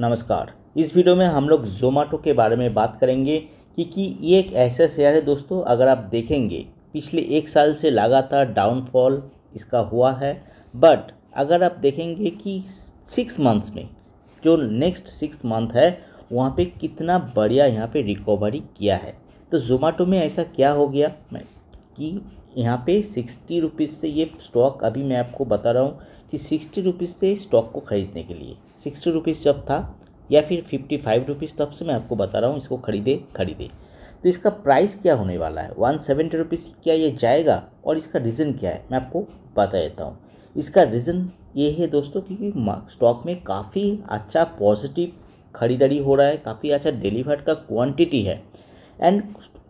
नमस्कार इस वीडियो में हम लोग जोमेटो के बारे में बात करेंगे क्योंकि ये एक ऐसा शेयर है दोस्तों अगर आप देखेंगे पिछले एक साल से लगातार डाउनफॉल इसका हुआ है बट अगर आप देखेंगे कि सिक्स मंथ्स में जो नेक्स्ट सिक्स मंथ है वहाँ पे कितना बढ़िया यहाँ पे रिकवरी किया है तो जोमेटो में ऐसा क्या हो गया कि यहाँ पे सिक्सटी रुपीज़ से ये स्टॉक अभी मैं आपको बता रहा हूँ कि सिक्सटी रुपीज़ से स्टॉक को ख़रीदने के लिए सिक्सटी रुपीज़ जब था या फिर फिफ्टी फाइव रुपीज़ तब से मैं आपको बता रहा हूँ इसको खरीदे खरीदे तो इसका प्राइस क्या होने वाला है वन सेवेंटी रुपीज़ क्या ये जाएगा और इसका रीज़न क्या है मैं आपको बता देता हूँ इसका रीज़न ये है दोस्तों क्योंकि स्टॉक में काफ़ी अच्छा पॉजिटिव खरीदारी हो रहा है काफ़ी अच्छा डिलीवर्ड का क्वान्टिटी है एंड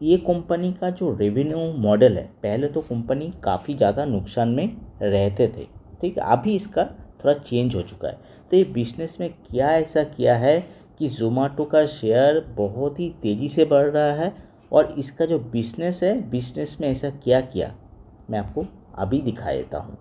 ये कंपनी का जो रेवेन्यू मॉडल है पहले तो कंपनी काफ़ी ज़्यादा नुकसान में रहते थे ठीक है अभी इसका थोड़ा चेंज हो चुका है तो ये बिजनेस में क्या ऐसा किया है कि जोमेटो का शेयर बहुत ही तेज़ी से बढ़ रहा है और इसका जो बिजनेस है बिजनेस में ऐसा क्या किया मैं आपको अभी दिखा देता हूँ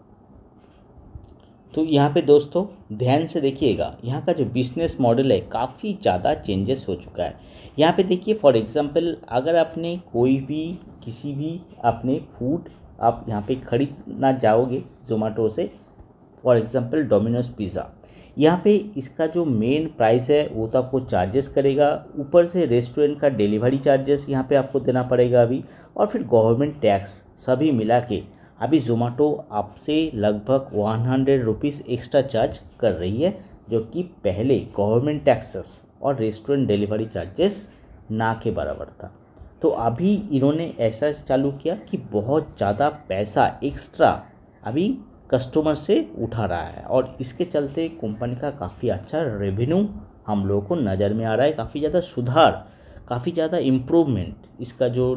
तो यहाँ पे दोस्तों ध्यान से देखिएगा यहाँ का जो बिजनेस मॉडल है काफ़ी ज़्यादा चेंजेस हो चुका है यहाँ पे देखिए फॉर एग्जांपल अगर आपने कोई भी किसी भी अपने फूड आप यहाँ पे खरीदना जाओगे जोमेटो से फॉर एग्ज़ाम्पल डोमिनोज पिज़्ज़ा यहाँ पे इसका जो मेन प्राइस है वो तो आपको चार्जेस करेगा ऊपर से रेस्टोरेंट का डिलीवरी चार्जेस यहाँ पे आपको देना पड़ेगा अभी और फिर गवर्नमेंट टैक्स सभी मिला के अभी जोमेटो आपसे लगभग one hundred rupees extra charge कर रही है जो कि पहले गवर्नमेंट टैक्सेस और रेस्टोरेंट डिलीवरी चार्जेस ना के बराबर था तो अभी इन्होंने ऐसा चालू किया कि बहुत ज़्यादा पैसा एक्स्ट्रा अभी कस्टमर से उठा रहा है और इसके चलते कंपनी का काफ़ी अच्छा रेवेन्यू हम लोगों को नज़र में आ रहा है काफ़ी ज़्यादा सुधार काफ़ी ज़्यादा इम्प्रूवमेंट इसका जो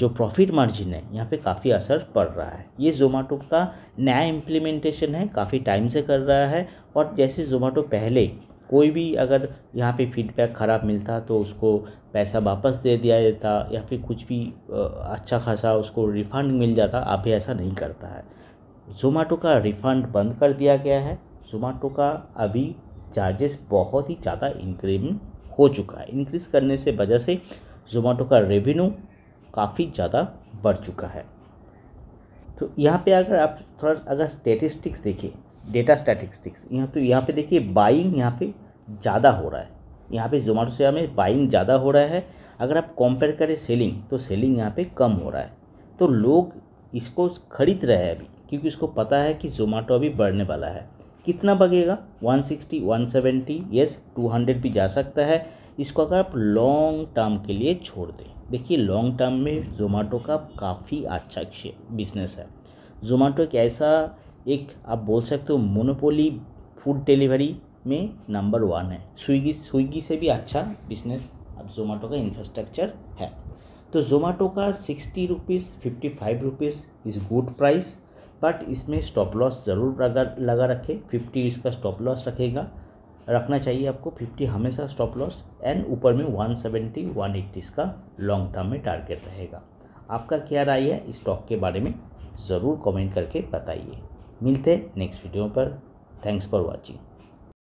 जो प्रॉफिट मार्जिन है यहाँ पे काफ़ी असर पड़ रहा है ये जोमेटो का नया इम्प्लीमेंटेशन है काफ़ी टाइम से कर रहा है और जैसे जोमेटो पहले कोई भी अगर यहाँ पे फीडबैक ख़राब मिलता तो उसको पैसा वापस दे दिया जाता या फिर कुछ भी अच्छा खासा उसको रिफ़ंड मिल जाता अभी ऐसा नहीं करता है जोमेटो का रिफ़ंड बंद कर दिया गया है जोमेटो का अभी चार्जेस बहुत ही ज़्यादा इंक्रीम हो चुका है इंक्रीज़ करने से वजह से जोमेटो का रेवेन्यू काफ़ी ज़्यादा बढ़ चुका है तो यहाँ पे अगर आप थोड़ा अगर स्टेटिस्टिक्स देखिए डेटा स्टैटिस्टिक्स यहाँ तो यहाँ पे देखिए बाइंग यहाँ पे ज़्यादा हो रहा है यहाँ पे जोमेटो से हमें बाइंग ज़्यादा हो रहा है अगर आप कंपेयर करें सेलिंग तो सेलिंग यहाँ पे कम हो रहा है तो लोग इसको खरीद रहे हैं अभी क्योंकि उसको पता है कि जोमेटो अभी बढ़ने वाला है कितना बढ़ेगा 160, 170, यस 200 भी जा सकता है इसको अगर आप लॉन्ग टर्म के लिए छोड़ दें देखिए लॉन्ग टर्म में जोमेटो का काफ़ी अच्छा बिजनेस है जोमेटो एक ऐसा एक आप बोल सकते हो मोनोपोली फूड डिलीवरी में नंबर वन है स्विगी स्विगी से भी अच्छा बिजनेस अब जोमेटो का इंफ्रास्ट्रक्चर है तो जोमेटो का sixty rupees fifty five rupees is good price but इसमें स्टॉप लॉस ज़रूर लगा लगा रखें फिफ्टी इसका स्टॉप लॉस रखेगा रखना चाहिए आपको फिफ्टी हमेशा स्टॉप लॉस एंड ऊपर में वन सेवेंटी वन एट्टी इसका लॉन्ग टर्म में टारगेट रहेगा आपका क्या राय है स्टॉक के बारे में ज़रूर कमेंट करके बताइए मिलते हैं नेक्स्ट वीडियो पर थैंक्स फॉर वॉचिंग